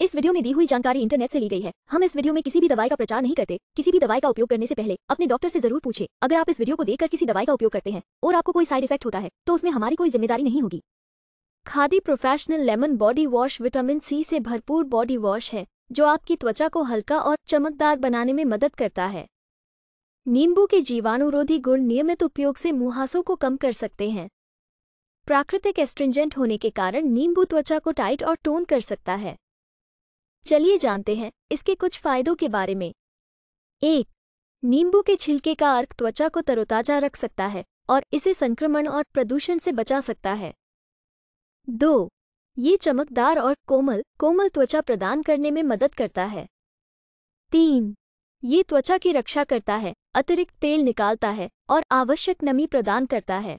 इस वीडियो में दी हुई जानकारी इंटरनेट से ली गई है हम इस वीडियो में किसी भी दवाई का प्रचार नहीं करते किसी भी दवाई का उपयोग करने से पहले अपने डॉक्टर से जरूर पूछे अगर आप इस वीडियो को देखकर किसी दवाई का उपयोग करते हैं और आपको कोई साइड इफेक्ट होता है तो उसमें हमारी कोई जिम्मेदारी नहीं होगी Khadi professional lemon body wash vitamin C से भरपूर बॉडी वॉश है जो आपकी त्वचा को हल्का और चमकदार बनाने में मदद करता है नींबू के जीवाणुरोधी गुण नियमित उपयोग से मुहासों को कम कर सकते हैं प्राकृतिक एस्ट्रिंजेंट होने के कारण नींबू त्वचा को टाइट और टोन कर सकता है चलिए जानते हैं इसके कुछ फायदों के बारे में एक नींबू के छिलके का अर्क त्वचा को तरोताजा रख सकता है और इसे संक्रमण और प्रदूषण से बचा सकता है दो ये चमकदार और कोमल कोमल त्वचा प्रदान करने में मदद करता है तीन ये त्वचा की रक्षा करता है अतिरिक्त तेल निकालता है और आवश्यक नमी प्रदान करता है